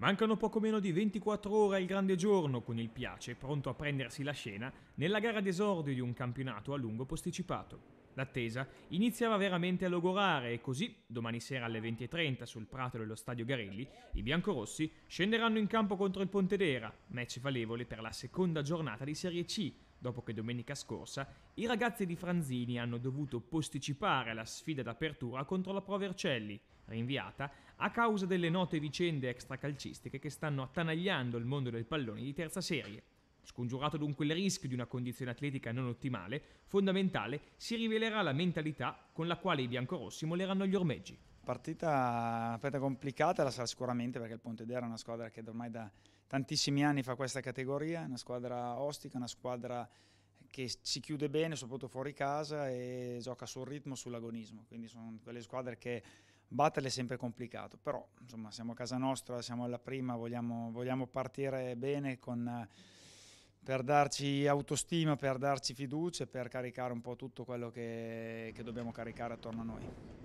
Mancano poco meno di 24 ore al grande giorno con il Piace pronto a prendersi la scena nella gara d'esordio di un campionato a lungo posticipato. L'attesa iniziava veramente a logorare e così, domani sera alle 20.30 sul prato dello stadio Garelli, i biancorossi scenderanno in campo contro il Pontedera, match valevole per la seconda giornata di Serie C, dopo che domenica scorsa i ragazzi di Franzini hanno dovuto posticipare la sfida d'apertura contro la Pro Vercelli, rinviata a causa delle note vicende extracalcistiche che stanno attanagliando il mondo del pallone di terza serie. Scongiurato dunque il rischio di una condizione atletica non ottimale, fondamentale si rivelerà la mentalità con la quale i biancorossi molleranno gli ormeggi. Partita, partita complicata la sarà sicuramente perché il Pontedera è una squadra che ormai da tantissimi anni fa questa categoria, una squadra ostica, una squadra che si chiude bene, soprattutto fuori casa e gioca sul ritmo, sull'agonismo, quindi sono quelle squadre che battere è sempre complicato, però insomma siamo a casa nostra, siamo alla prima, vogliamo, vogliamo partire bene con, per darci autostima, per darci fiducia, per caricare un po' tutto quello che, che dobbiamo caricare attorno a noi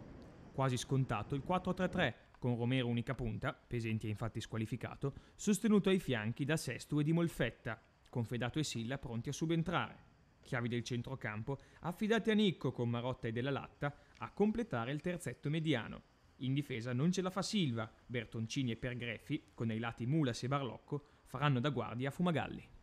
quasi scontato il 4-3-3, con Romero unica punta, Pesenti è infatti squalificato, sostenuto ai fianchi da Sestu e di Molfetta, con Fedato e Silla pronti a subentrare. Chiavi del centrocampo affidate a Nicco con Marotta e Della Latta a completare il terzetto mediano. In difesa non ce la fa Silva, Bertoncini e Pergreffi, con ai lati Mulas e Barlocco, faranno da guardia a Fumagalli.